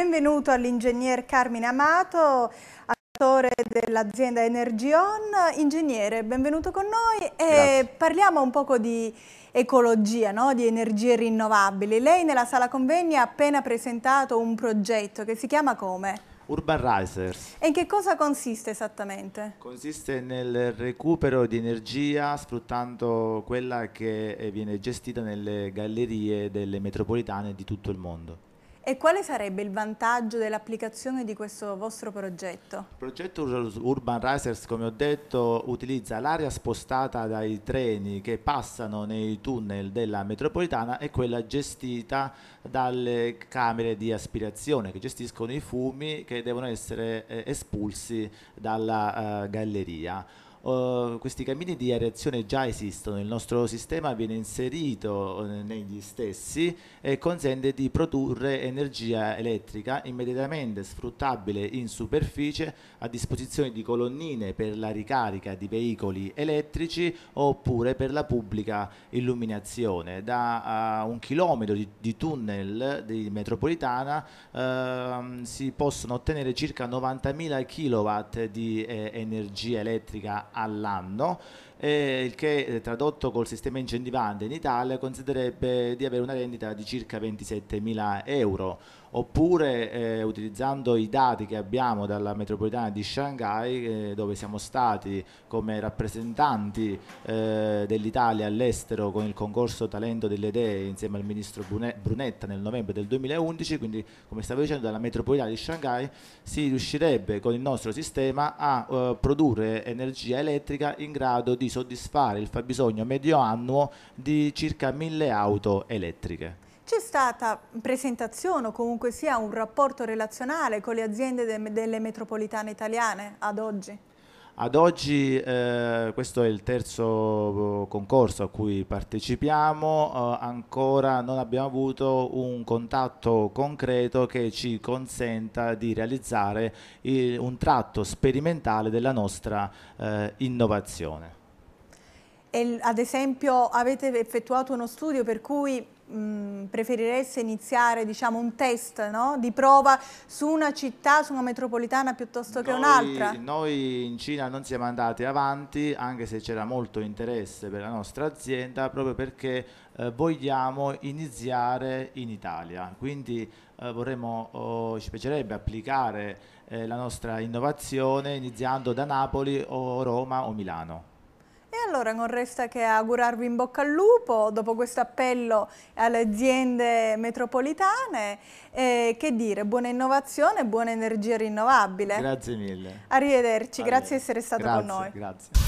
benvenuto all'ingegner Carmine Amato, attore dell'azienda Energion. Ingegnere, benvenuto con noi e parliamo un poco di ecologia, no? di energie rinnovabili. Lei nella sala convegni ha appena presentato un progetto che si chiama come? Urban Risers. E in che cosa consiste esattamente? Consiste nel recupero di energia sfruttando quella che viene gestita nelle gallerie delle metropolitane di tutto il mondo. E quale sarebbe il vantaggio dell'applicazione di questo vostro progetto? Il progetto Urban Risers, come ho detto, utilizza l'aria spostata dai treni che passano nei tunnel della metropolitana e quella gestita dalle camere di aspirazione che gestiscono i fumi che devono essere eh, espulsi dalla eh, galleria. Eh, questi cammini di aerazione già esistono, il nostro sistema viene inserito eh, negli stessi e consente di produrre energia elettrica immediatamente sfruttabile in superficie a disposizione di colonnine per la ricarica di veicoli elettrici oppure per la pubblica illuminazione. Da uh, un chilometro di, di, tunnel di metropolitana uh, si possono ottenere circa 90.000 kW di eh, energia elettrica all'anno, eh, che eh, tradotto col sistema incentivante in Italia considererebbe di avere una rendita di circa 27.000 euro oppure eh, utilizzando i dati che abbiamo dalla metropolitana di Shanghai eh, dove siamo stati come rappresentanti eh, dell'Italia all'estero con il concorso Talento delle Idee insieme al ministro Brunetta nel novembre del 2011 quindi come stavo dicendo dalla metropolitana di Shanghai si riuscirebbe con il nostro sistema a eh, produrre energia energia elettrica in grado di soddisfare il fabbisogno medio annuo di circa 1000 auto elettriche. C'è stata presentazione o comunque sia un rapporto relazionale con le aziende de delle metropolitane italiane ad oggi? Ad oggi eh, questo è il terzo eh, concorso a cui partecipiamo, eh, ancora non abbiamo avuto un contatto concreto che ci consenta di realizzare il, un tratto sperimentale della nostra eh, innovazione. E, ad esempio avete effettuato uno studio per cui preferireste iniziare diciamo, un test no? di prova su una città, su una metropolitana piuttosto che noi, un'altra? Noi in Cina non siamo andati avanti anche se c'era molto interesse per la nostra azienda proprio perché eh, vogliamo iniziare in Italia, quindi eh, vorremmo, oh, ci piacerebbe applicare eh, la nostra innovazione iniziando da Napoli o Roma o Milano. E allora non resta che augurarvi in bocca al lupo dopo questo appello alle aziende metropolitane. Eh, che dire, buona innovazione e buona energia rinnovabile. Grazie mille. Arrivederci, grazie di essere stato grazie, con noi. Grazie.